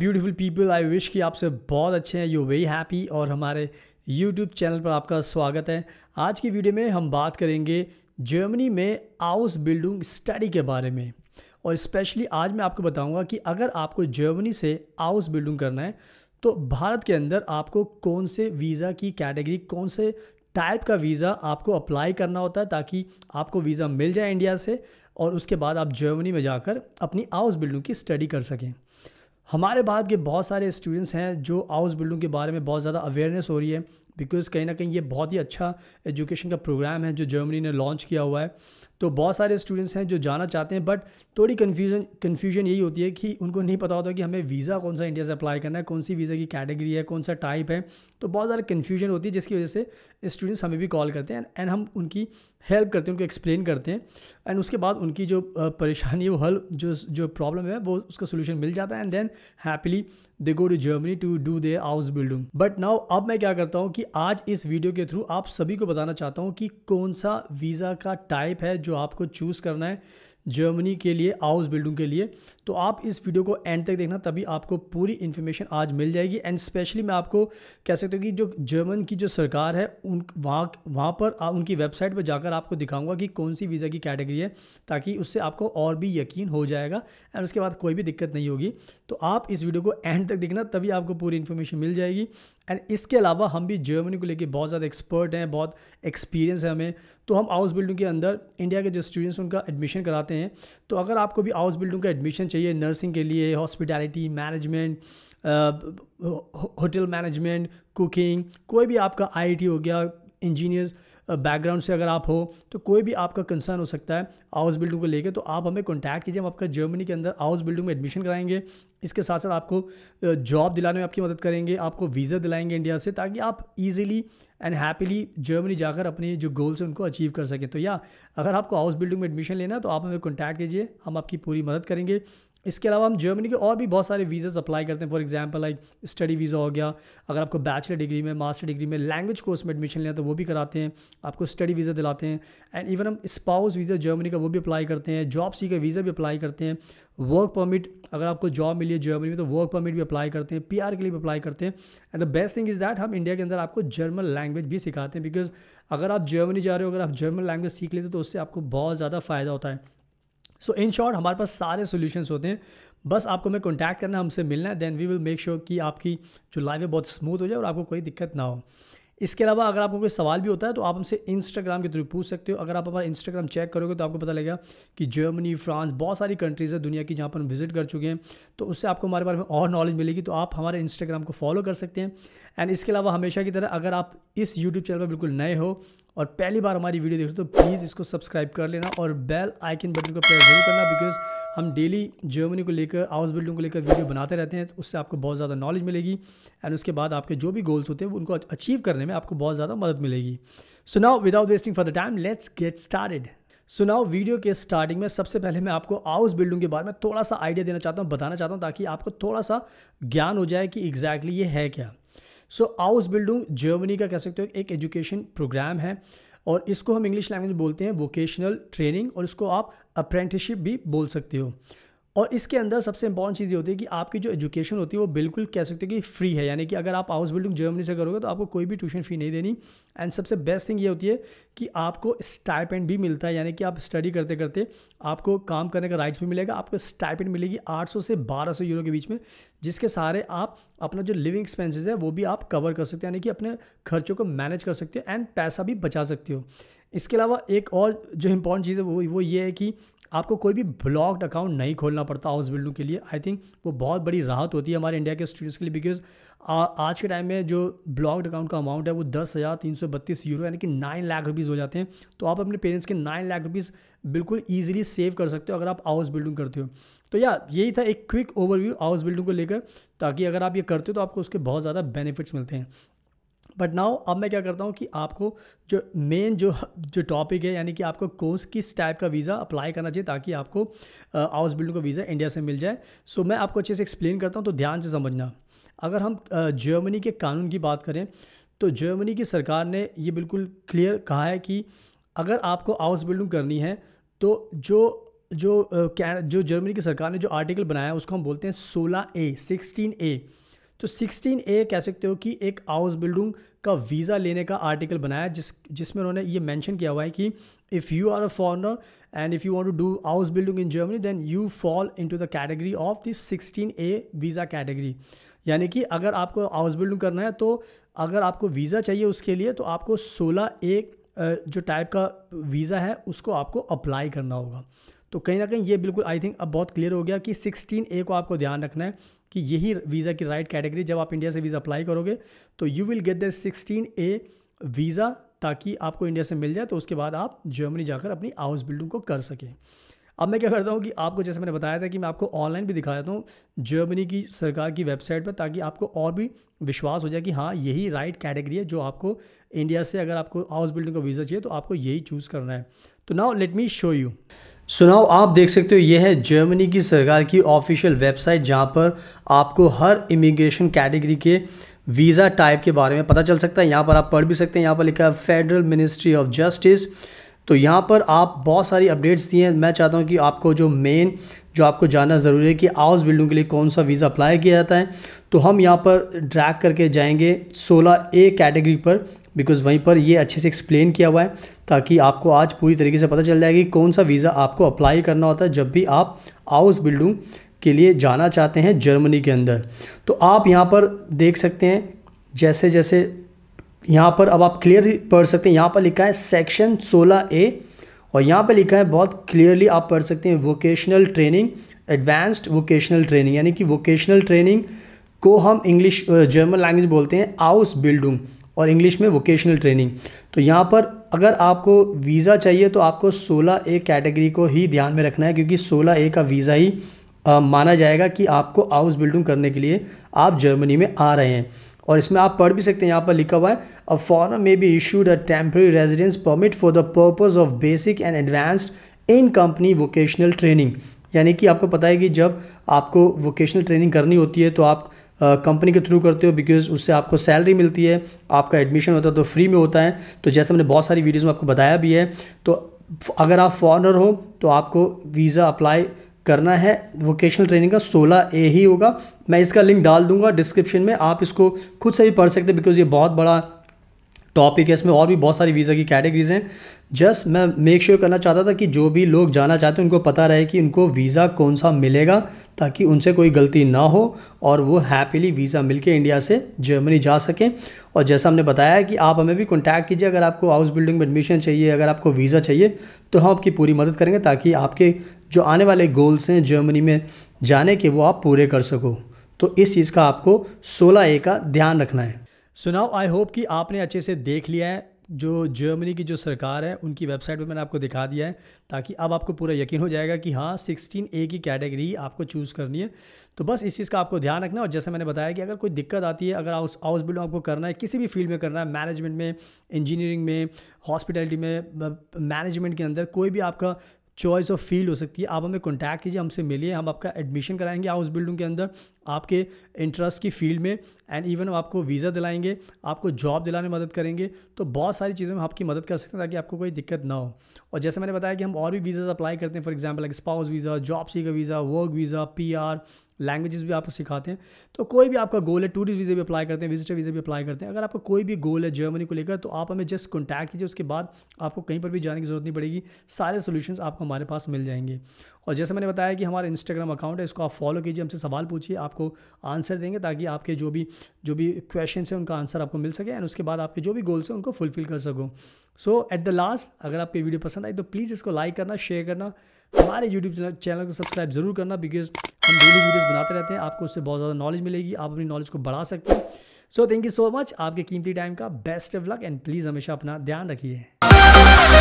beautiful people I wish कि आप सब बहुत अच्छे हैं यू वेरी हैप्पी और हमारे यूट्यूब चैनल पर आपका स्वागत है आज की वीडियो में हम बात करेंगे जर्मनी में हाउस बिल्डिंग स्टडी के बारे में और स्पेशली आज मैं आपको बताऊंगा कि अगर आपको जर्मनी से हाउस बिल्डिंग करना है तो भारत के अंदर आपको कौन से वीज़ा की कैटेगरी कौन से टाइप का वीज़ा आपको अप्लाई करना होता है ताकि आपको वीज़ा मिल जाए इंडिया से और उसके बाद आप जर्मनी में जाकर अपनी हाउस बिल्डिंग की स्टडी कर सकें हमारे बाद के बहुत सारे स्टूडेंट्स हैं जो हाउस बिल्डिंग के बारे में बहुत ज़्यादा अवेयरनेस हो रही है बिकॉज कहीं ना कहीं ये बहुत ही अच्छा एजुकेशन का प्रोग्राम है जो जर्मनी ने लॉन्च किया हुआ है तो बहुत सारे स्टूडेंट्स हैं जो जाना चाहते हैं बट थोड़ी कन्फ्यूजन कन्फ्यूजन यही होती है कि उनको नहीं पता होता कि हमें वीज़ा कौन सा इंडिया से अप्लाई करना है कौन सी वीज़ा की कैटेगरी है कौन सा टाइप है तो बहुत ज़्यादा कन्फ्यूजन होती है जिसकी वजह से स्टूडेंट्स हमें भी कॉल करते हैं एंड हम उनकी हेल्प करते हैं उनको एक्सप्लेन करते हैं एंड उसके बाद उनकी जो परेशानी वो हल जो जो प्रॉब्लम है वो उसका सोल्यूशन मिल जाता है and then happily the go to Germany to do the house building but now अब मैं क्या करता हूँ कि आज इस वीडियो के थ्रू आप सभी को बताना चाहता हूँ कि कौन सा वीज़ा का टाइप है जो आपको चूज़ करना है जर्मनी के लिए हाउस बिल्डिंग के लिए तो आप इस वीडियो को एंड तक देखना तभी आपको पूरी इन्फॉर्मेशन आज मिल जाएगी एंड स्पेशली मैं आपको कह सकता हूँ कि जो जर्मन की जो सरकार है उन वहाँ वहाँ पर आ, उनकी वेबसाइट पर जाकर आपको दिखाऊंगा कि कौन सी वीज़ा की कैटेगरी है ताकि उससे आपको और भी यकीन हो जाएगा एंड उसके बाद कोई भी दिक्कत नहीं होगी तो आप इस वीडियो को एंड तक देखना तभी आपको पूरी इन्फॉर्मेशन मिल जाएगी एंड इसके अलावा हम भी जर्मनी को लेके बहुत ज़्यादा एक्सपर्ट हैं बहुत एक्सपीरियंस है हमें तो हम हाउस बिल्डिंग के अंदर इंडिया के जो स्टूडेंट्स उनका एडमिशन कराते हैं तो अगर आपको भी हाउस बिल्डिंग का एडमिशन चाहिए नर्सिंग के लिए hospitality management hotel management cooking कोई भी आपका आई हो गया इंजीनियर्स बैकग्राउंड से अगर आप हो तो कोई भी आपका कंसर्न हो सकता है हाउस बिल्डिंग को लेकर तो आप हमें कॉन्टैक्ट कीजिए हम आपका जर्मनी के अंदर हाउस बिल्डिंग में एडमिशन कराएंगे इसके साथ साथ आपको जॉब दिलाने में आपकी मदद करेंगे आपको वीज़ा दिलाएंगे इंडिया से ताकि आप ईजिली एंड हैप्पीली जर्मनी जाकर अपने जो गोल्स हैं उनको अचीव कर सकें तो या अगर आपको हाउस बिल्डिंग में एडमिशन लेना है तो आप हमें कॉन्टैक्ट कीजिए हम आपकी पूरी मदद करेंगे इसके अलावा हम जर्मनी के और भी बहुत सारे वीज़ाज अप्लाई करते हैं for example like study visa हो गया अगर आपको बैचलर डिग्री में मास्टर डिग्री में लैंग्वेज कोर्स में एडमिशन लिया तो वो भी कराते हैं आपको स्टडी वीज़ा दिलाते हैं एंड इवन हम स्पाउस वीज़ा जर्मनी का वो भी अप्लाई करते हैं जॉब सी का वीज़ा भी अप्लाई करते हैं वर्क परमिट अगर आपको जॉब मिली है जर्मनी में तो वर्क परमिट भी अप्लाई करते हैं पी के लिए भी अप्लाई करते हैं and the best thing is that हम इंडिया के अंदर आपको जर्मन लैंग्वेज भी सिखाते हैं बिकॉज अगर आप जर्मनी जा रहे हो अगर आप जर्मन लैंग्वेज सीख लेते हो तो उससे आपको बहुत ज़्यादा फ़ायदा होता है सो इन शॉर्ट हमारे पास सारे सोल्यूशन होते हैं बस आपको हमें कॉन्टैक्ट करना हमसे मिलना है then we will make sure कि आपकी जो लाइफ है बहुत स्मूथ हो जाए और आपको कोई दिक्कत ना हो इसके अलावा अगर आपको कोई सवाल भी होता है तो आप हमसे इंस्टाग्राम के थ्रू पूछ सकते हो अगर आप हमारा इंस्टाग्राम चेक करोगे तो आपको पता लगेगा कि जर्मनी फ्रांस बहुत सारी कंट्रीज़ है दुनिया की जहाँ पर हम विजिट कर चुके हैं तो उससे आपको हमारे बारे में और नॉलेज मिलेगी तो आप हमारे इंस्टाग्राम को फॉलो कर सकते हैं एंड इसके अलावा हमेशा की तरह अगर आप इस यूट्यूब चैनल पर बिल्कुल नए हो और पहली बार हमारी वीडियो देखते हो तो प्लीज़ इसको सब्सक्राइब कर लेना और बेल आइकन बटन को प्रेस जरूर करना बिकॉज हम डेली जर्मनी को लेकर हाउस बिल्डिंग को लेकर वीडियो बनाते रहते हैं तो उससे आपको बहुत ज़्यादा नॉलेज मिलेगी एंड उसके बाद आपके जो भी गोल्स होते हैं उनको अचीव करने में आपको बहुत ज़्यादा मदद मिलेगी so now without wasting for the time let's get started so now video के स्टार्टिंग में सबसे पहले मैं आपको हाउस बिल्डिंग के बारे में थोड़ा सा आइडिया देना चाहता हूँ बताना चाहता हूँ ताकि आपको थोड़ा सा ज्ञान हो जाए कि एग्जैक्टली exactly ये है क्या सो बिल्डिंग जर्मनी का कह सकते हो एक एजुकेशन प्रोग्राम है और इसको हम इंग्लिश लैंग्वेज बोलते हैं वोकेशनल ट्रेनिंग और इसको आप अप्रेंटिसशिप भी बोल सकते हो और इसके अंदर सबसे इंपॉर्टेंट चीज़ ये होती है कि आपकी जो एजुकेशन होती है वो बिल्कुल कह सकते हो कि फ्री है यानी कि अगर आप हाउस बिल्डिंग जर्मनी से करोगे तो आपको कोई भी ट्यूशन फ़ी नहीं देनी एंड सबसे बेस्ट थिंग ये होती है कि आपको स्टाइपेंड भी मिलता है यानी कि आप स्टडी करते करते आपको काम करने का राइट्स भी मिलेगा आपको स्टाइपेंड मिलेगी आठ से बारह यूरो के बीच में जिसके सहारे आप अपना जो लिविंग एक्सपेंसिस है वो भी आप कवर कर सकते हो यानी कि अपने खर्चों को मैनेज कर सकते हो एंड पैसा भी बचा सकते हो इसके अलावा एक और जो इम्पॉर्टेंट चीज़ है वो वो ये है कि आपको कोई भी ब्लॉक्ड अकाउंट नहीं खोलना पड़ता हाउस बिल्डिंग के लिए आई थिंक वो बहुत बड़ी राहत होती है हमारे इंडिया के स्टूडेंट्स के लिए बिकॉज आज के टाइम में जो ब्लॉक्ड अकाउंट का अमाउंट है वो दस हज़ार तीन सौ बत्तीस यूरो यानी कि नाइन लाख रुपीज़ हो जाते हैं तो आप अपने पेरेंट्स के नाइन लाख रुपीज़ बिल्कुल ईजिली सेव कर सकते हो अगर आप हाउस बिल्डिंग करते हो तो या यही था एक क्विक ओवरव्यू हाउस बिल्डिंग को लेकर ताकि अगर आप ये करते हो तो आपको उसके बहुत ज़्यादा बेनिफिट्स मिलते हैं बट नाउ अब मैं क्या करता हूँ कि आपको जो मेन जो जो टॉपिक है यानी कि आपको कोर्स किस टाइप का वीज़ा अप्लाई करना चाहिए ताकि आपको हाउस बिल्डिंग का वीज़ा इंडिया से मिल जाए सो so, मैं आपको अच्छे से एक्सप्लेन करता हूँ तो ध्यान से समझना अगर हम जर्मनी के कानून की बात करें तो जर्मनी की सरकार ने ये बिल्कुल क्लियर कहा है कि अगर आपको हाउस बिल्डिंग करनी है तो जो जो जो जर्मनी की सरकार ने जो आर्टिकल बनाया है उसको हम बोलते हैं सोलह ए सिक्सटीन ए तो 16 ए कह सकते हो कि एक हाउस बिल्डिंग का वीज़ा लेने का आर्टिकल बनाया जिस जिसमें उन्होंने ये मेंशन किया हुआ है कि if you are a foreigner and if you want to do house building in Germany then you fall into the category of this 16 A visa category यानी कि अगर आपको हाउस बिल्डिंग करना है तो अगर आपको वीज़ा चाहिए उसके लिए तो आपको सोलह ए जो टाइप का वीज़ा है उसको आपको अप्लाई करना होगा तो कहीं ना कहीं ये बिल्कुल आई थिंक अब बहुत क्लियर हो गया कि सिक्सटीन ए को आपको ध्यान रखना है कि यही वीज़ा की राइट कैटेगरी जब आप इंडिया से वीज़ा अप्लाई करोगे तो you will get the sixteen A visa ताकि आपको इंडिया से मिल जाए तो उसके बाद आप जर्मनी जाकर अपनी हाउस बिल्डिंग को कर सकें अब मैं क्या करता हूँ कि आपको जैसे मैंने बताया था कि मैं आपको ऑनलाइन भी दिखा देता हूँ जर्मनी की सरकार की वेबसाइट पर ताकि आपको और भी विश्वास हो जाए कि हाँ यही राइट कैटेगरी है जो आपको इंडिया से अगर आपको हाउस बिल्डिंग का वीज़ा चाहिए तो आपको यही चूज़ करना है तो now let me show you सुनाओ आप देख सकते हो यह है जर्मनी की सरकार की ऑफिशियल वेबसाइट जहाँ पर आपको हर इमिग्रेशन कैटेगरी के वीज़ा टाइप के बारे में पता चल सकता है यहाँ पर आप पढ़ भी सकते हैं यहाँ पर लिखा है फेडरल मिनिस्ट्री ऑफ जस्टिस तो यहाँ पर आप बहुत सारी अपडेट्स दिए हैं मैं चाहता हूँ कि आपको जो मेन जो आपको जानना ज़रूरी है कि हाउस बिल्डिंग के लिए कौन सा वीज़ा अप्लाई किया जाता है तो हम यहाँ पर ड्रैग करके जाएंगे 16 ए कैटेगरी पर बिकॉज़ वहीं पर ये अच्छे से एक्सप्लेन किया हुआ है ताकि आपको आज पूरी तरीके से पता चल जाएगी कौन सा वीज़ा आपको अप्लाई करना होता है जब भी आप हाउस बिल्डिंग के लिए जाना चाहते हैं जर्मनी के अंदर तो आप यहाँ पर देख सकते हैं जैसे जैसे यहाँ पर अब आप क्लियर पढ़ सकते हैं यहाँ पर लिखा है सेक्शन 16 ए और यहाँ पर लिखा है बहुत क्लियरली आप पढ़ सकते हैं vocational training advanced vocational training यानी कि वोकेशनल ट्रेनिंग को हम इंग्लिश जर्मन लैंग्वेज बोलते हैं आउस बिल्डिंग और इंग्लिश में वोकेशनल ट्रेनिंग तो यहाँ पर अगर आपको वीज़ा चाहिए तो आपको 16 ए कैटेगरी को ही ध्यान में रखना है क्योंकि 16 ए का वीज़ा ही आ, माना जाएगा कि आपको हाउस बिल्डिंग करने के लिए आप जर्मनी में आ रहे हैं और इसमें आप पढ़ भी सकते हैं यहाँ पर लिखा हुआ है a foreigner may be issued a temporary residence permit for the purpose of basic and advanced in company vocational training यानी कि आपको पता है कि जब आपको वोकेशनल ट्रेनिंग करनी होती है तो आप कंपनी के थ्रू करते हो बिकॉज उससे आपको सैलरी मिलती है आपका एडमिशन होता है तो फ्री में होता है तो जैसे मैंने बहुत सारी वीडियोज़ में आपको बताया भी है तो अगर आप फॉरनर हो तो आपको वीज़ा अप्लाई करना है वोकेशनल ट्रेनिंग का सोलह ए ही होगा मैं इसका लिंक डाल दूंगा डिस्क्रिप्शन में आप इसको खुद से भी पढ़ सकते हैं बिकॉज ये बहुत बड़ा टॉपिक है इसमें और भी बहुत सारी वीज़ा की कैटेगरीज हैं जस्ट मैं मेक श्योर sure करना चाहता था कि जो भी लोग जाना चाहते हैं उनको पता रहे कि उनको वीज़ा कौन सा मिलेगा ताकि उनसे कोई गलती ना हो और वो हैप्पीली वीज़ा मिलके इंडिया से जर्मनी जा सकें और जैसा हमने बताया है कि आप हमें भी कॉन्टैक्ट कीजिए अगर आपको हाउस बिल्डिंग में एडमिशन चाहिए अगर आपको वीज़ा चाहिए तो हम आपकी पूरी मदद करेंगे ताकि आपके जो आने वाले गोल्स हैं जर्मनी में जाने के वो आप पूरे कर सको तो इस चीज़ का आपको सोलह ए का ध्यान रखना है सुनाओ आई होप कि आपने अच्छे से देख लिया है जो जर्मनी की जो सरकार है उनकी वेबसाइट पे मैंने आपको दिखा दिया है ताकि अब आपको पूरा यकीन हो जाएगा कि हाँ सिक्सटीन ए की कैटेगरी आपको चूज़ करनी है तो बस इस चीज़ का आपको ध्यान रखना और जैसे मैंने बताया कि अगर कोई दिक्कत आती है अगर हाउस हाउस बिल्डिंग आपको करना है किसी भी फील्ड में करना है मैनेजमेंट में इंजीनियरिंग में हॉस्पिटलिटी में मैनेजमेंट के अंदर कोई भी आपका चॉइस ऑफ फील्ड हो सकती है आप हमें कॉन्टैक्ट कीजिए हमसे मिलिए हम आपका एडमिशन कराएंगे हाउस बिल्डिंग के अंदर आपके इंटरेस्ट की फील्ड में एंड इवन हम आपको वीज़ा दिलाएंगे आपको जॉब दिलाने में मदद करेंगे तो बहुत सारी चीज़ों में आपकी मदद कर सकते हैं ताकि आपको कोई दिक्कत ना हो और जैसे मैंने बताया कि हम और भी वीज़ा अप्लाई करते हैं for example like spouse visa job सी का visa work visa P R languages भी आपको सिखाते हैं तो कोई भी आपका गोल है टूरिस्ट वीज़े भी अप्लाई करते हैं विजिटर वीज़े भी अप्लाई करते हैं अगर आपका कोई भी गोल है जर्मनी को लेकर तो आप हमें जस्ट कॉन्टैक्ट कीजिए उसके बाद आपको कहीं पर भी जाने की ज़रूरत नहीं पड़ेगी सारे सोल्यूशन आपको हमारे पास मिल जाएंगे और जैसे मैंने बताया कि हमारा इंस्टाग्राम अकाउंट है इसको आप फॉलो कीजिए हमसे सवाल पूछिए आपको आंसर देंगे ताकि आपके जो भी जो भी क्वेश्चन है उनका आंसर आपको मिल सके एंड उसके बाद आपके जो भी गोल्स हैं उनको फुलफिल कर सको सो एट द लास्ट अगर आपकी वीडियो पसंद आई तो प्लीज़ इसको लाइक करना शेयर करना हमारे यूट्यूब चैनल को सब्सक्राइब जरूर करना बिकॉज हम डेली वीडियोस बनाते रहते हैं आपको उससे बहुत ज़्यादा नॉलेज मिलेगी आप अपनी नॉलेज को बढ़ा सकते हैं so thank you so much आपके कीमती टाइम का best of luck and please हमेशा अपना ध्यान रखिए